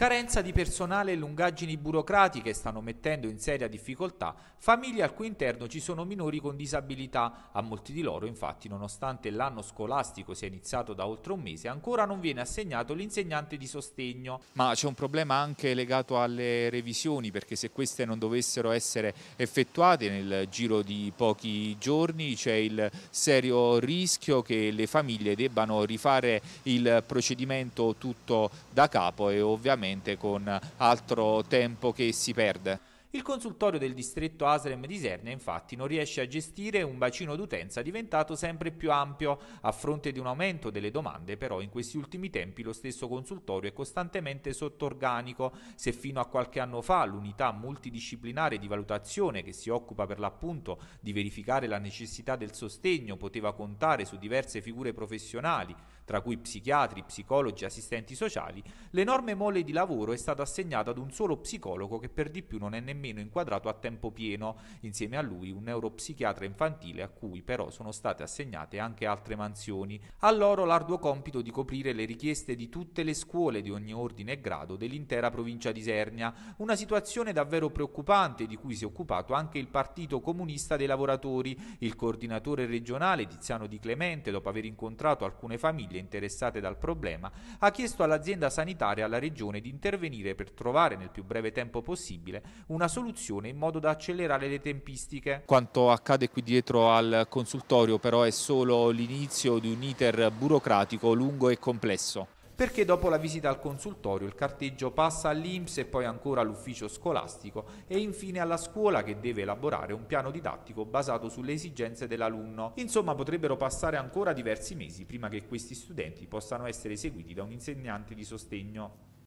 Carenza di personale e lungaggini burocratiche stanno mettendo in seria difficoltà famiglie al cui interno ci sono minori con disabilità. A molti di loro, infatti, nonostante l'anno scolastico sia iniziato da oltre un mese, ancora non viene assegnato l'insegnante di sostegno. Ma c'è un problema anche legato alle revisioni, perché se queste non dovessero essere effettuate nel giro di pochi giorni c'è il serio rischio che le famiglie debbano rifare il procedimento tutto da capo e ovviamente sicuramente con altro tempo che si perde. Il consultorio del distretto Asrem di Isernia infatti non riesce a gestire un bacino d'utenza diventato sempre più ampio. A fronte di un aumento delle domande però in questi ultimi tempi lo stesso consultorio è costantemente sotto organico. Se fino a qualche anno fa l'unità multidisciplinare di valutazione che si occupa per l'appunto di verificare la necessità del sostegno poteva contare su diverse figure professionali, tra cui psichiatri, psicologi, assistenti sociali, l'enorme mole di lavoro è stata assegnata ad un solo psicologo che per di più non è nemmeno nemmeno inquadrato a tempo pieno, insieme a lui un neuropsichiatra infantile a cui però sono state assegnate anche altre mansioni. A loro l'arduo compito di coprire le richieste di tutte le scuole di ogni ordine e grado dell'intera provincia di Sernia, una situazione davvero preoccupante di cui si è occupato anche il Partito Comunista dei Lavoratori, il coordinatore regionale Tiziano Di Clemente, dopo aver incontrato alcune famiglie interessate dal problema, ha chiesto all'azienda sanitaria e alla regione di intervenire per trovare nel più breve tempo possibile una soluzione in modo da accelerare le tempistiche. Quanto accade qui dietro al consultorio però è solo l'inizio di un iter burocratico lungo e complesso perché dopo la visita al consultorio il carteggio passa all'IMS e poi ancora all'ufficio scolastico e infine alla scuola che deve elaborare un piano didattico basato sulle esigenze dell'alunno. Insomma potrebbero passare ancora diversi mesi prima che questi studenti possano essere seguiti da un insegnante di sostegno.